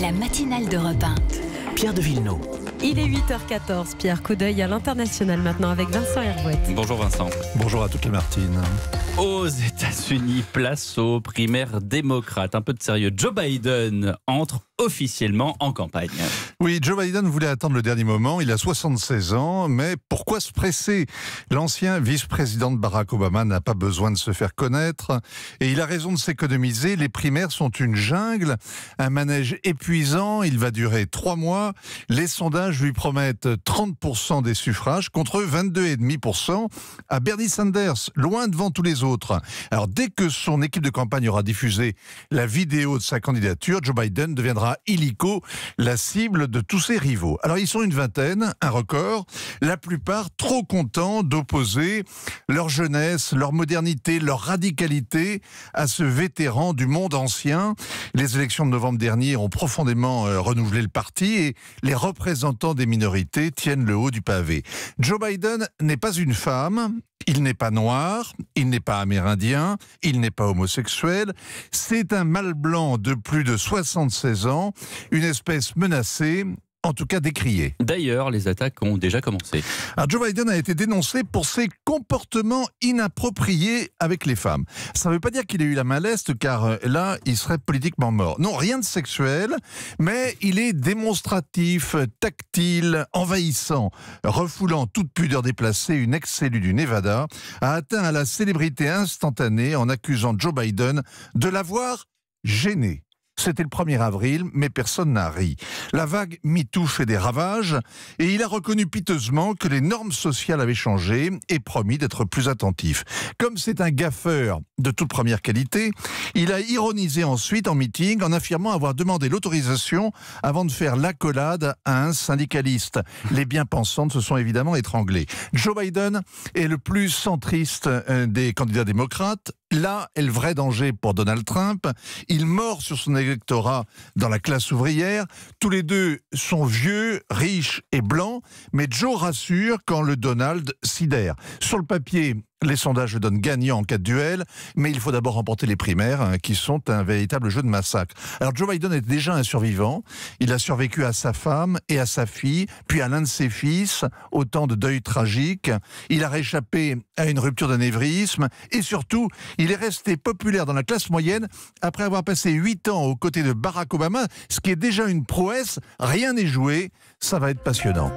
la matinale de repeinte. Pierre de Villeneuve. Il est 8h14, Pierre, coup d'œil à l'international maintenant avec Vincent Herbouette. Bonjour Vincent. Bonjour à toutes les Martines. Aux États-Unis, place aux primaires démocrates. Un peu de sérieux. Joe Biden entre officiellement en campagne. Oui, Joe Biden voulait attendre le dernier moment. Il a 76 ans, mais pourquoi se presser L'ancien vice-président de Barack Obama n'a pas besoin de se faire connaître et il a raison de s'économiser. Les primaires sont une jungle, un manège épuisant. Il va durer trois mois. Les sondages lui promettent 30% des suffrages contre 22,5% à Bernie Sanders, loin devant tous les autres. Alors dès que son équipe de campagne aura diffusé la vidéo de sa candidature, Joe Biden deviendra illico la cible de tous ses rivaux. Alors ils sont une vingtaine, un record, la plupart trop contents d'opposer leur jeunesse, leur modernité, leur radicalité à ce vétéran du monde ancien. Les élections de novembre dernier ont profondément euh, renouvelé le parti et les représentants des minorités tiennent le haut du pavé. Joe Biden n'est pas une femme, il n'est pas noir, il n'est pas amérindien, il n'est pas homosexuel. C'est un mâle blanc de plus de 76 ans une espèce menacée en tout cas décriée D'ailleurs, les attaques ont déjà commencé. Alors, Joe Biden a été dénoncé pour ses comportements inappropriés avec les femmes. Ça ne veut pas dire qu'il ait eu la main car euh, là, il serait politiquement mort. Non, rien de sexuel, mais il est démonstratif, tactile, envahissant, refoulant toute pudeur déplacée. Une ex-élue du Nevada a atteint la célébrité instantanée en accusant Joe Biden de l'avoir gêné. C'était le 1er avril, mais personne n'a ri. La vague MeToo fait des ravages et il a reconnu piteusement que les normes sociales avaient changé et promis d'être plus attentif. Comme c'est un gaffeur de toute première qualité, il a ironisé ensuite en meeting en affirmant avoir demandé l'autorisation avant de faire l'accolade à un syndicaliste. Les bien-pensantes se sont évidemment étranglés. Joe Biden est le plus centriste euh, des candidats démocrates là est le vrai danger pour Donald Trump. Il mord sur son électorat dans la classe ouvrière. Tous les deux sont vieux, riches et blancs, mais Joe rassure quand le Donald sidère. Sur le papier, les sondages donnent gagnant en cas de duel, mais il faut d'abord remporter les primaires, hein, qui sont un véritable jeu de massacre. Alors Joe Biden est déjà un survivant. Il a survécu à sa femme et à sa fille, puis à l'un de ses fils, autant de deuil tragique. Il a réchappé à une rupture d'anévrisme et surtout, il est resté populaire dans la classe moyenne après avoir passé huit ans aux côtés de Barack Obama, ce qui est déjà une prouesse. Rien n'est joué, ça va être passionnant.